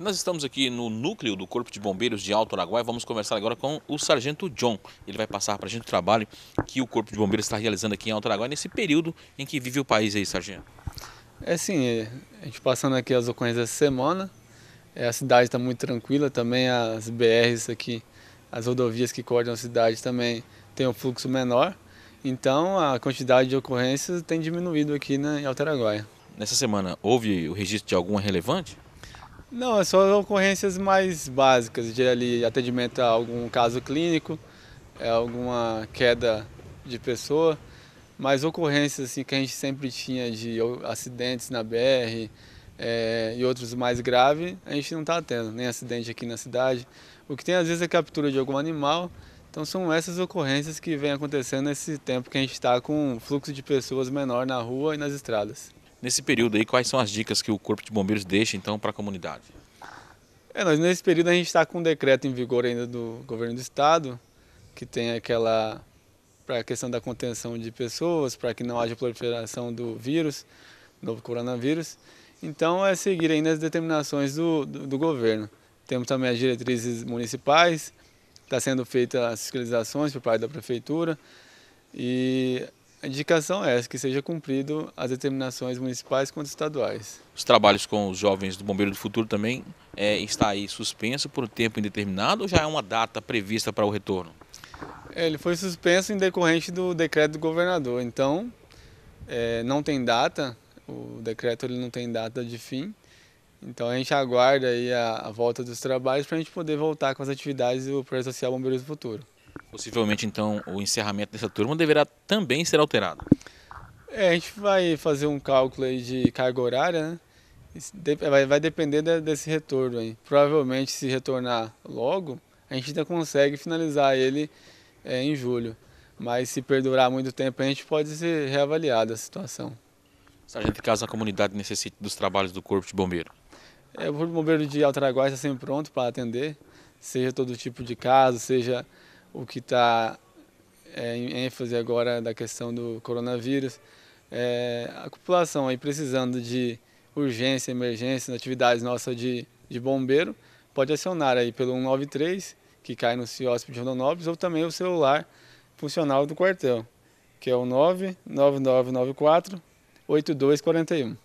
Nós estamos aqui no núcleo do Corpo de Bombeiros de Alto Araguaia. Vamos conversar agora com o Sargento John. Ele vai passar para a gente o trabalho que o Corpo de Bombeiros está realizando aqui em Alto Araguaia nesse período em que vive o país aí, Sargento. É sim, é, a gente passando aqui as ocorrências essa semana. É, a cidade está muito tranquila também, as BRs aqui, as rodovias que cortam a cidade também tem um fluxo menor. Então a quantidade de ocorrências tem diminuído aqui né, em Alto Araguaia. Nessa semana houve o registro de alguma relevante? Não, é são ocorrências mais básicas, de ali atendimento a algum caso clínico, é alguma queda de pessoa, mas ocorrências assim, que a gente sempre tinha de acidentes na BR é, e outros mais graves, a gente não está tendo, nem acidente aqui na cidade. O que tem às vezes é captura de algum animal, então são essas ocorrências que vêm acontecendo nesse tempo que a gente está com um fluxo de pessoas menor na rua e nas estradas nesse período aí, quais são as dicas que o Corpo de Bombeiros deixa então para a comunidade? É, nós, nesse período a gente está com um decreto em vigor ainda do governo do estado, que tem aquela para a questão da contenção de pessoas, para que não haja proliferação do vírus, novo coronavírus. Então é seguir ainda as determinações do, do, do governo. Temos também as diretrizes municipais, está sendo feita as fiscalizações por parte da prefeitura e a indicação é essa, que seja cumprido as determinações municipais quanto estaduais. Os trabalhos com os jovens do Bombeiro do Futuro também é, está aí suspenso por um tempo indeterminado ou já é uma data prevista para o retorno? É, ele foi suspenso em decorrente do decreto do governador, então é, não tem data, o decreto ele não tem data de fim, então a gente aguarda aí a, a volta dos trabalhos para a gente poder voltar com as atividades do Projeto Social Bombeiros do Futuro. Possivelmente, então, o encerramento dessa turma deverá também ser alterado. É, a gente vai fazer um cálculo aí de carga horária, né? É, vai depender desse retorno aí. Provavelmente, se retornar logo, a gente ainda consegue finalizar ele é, em julho. Mas se perdurar muito tempo, a gente pode se reavaliar da situação. Sargento, caso a comunidade necessite dos trabalhos do Corpo de Bombeiro? É, o Corpo de Bombeiro de Altaraguá está sempre pronto para atender, seja todo tipo de caso, seja o que está é, em ênfase agora da questão do coronavírus, é, a população aí precisando de urgência, emergência, atividades nossas de, de bombeiro, pode acionar aí pelo 193, que cai no CIOSP de Rondonópolis, ou também o celular funcional do quartel, que é o 99994 8241.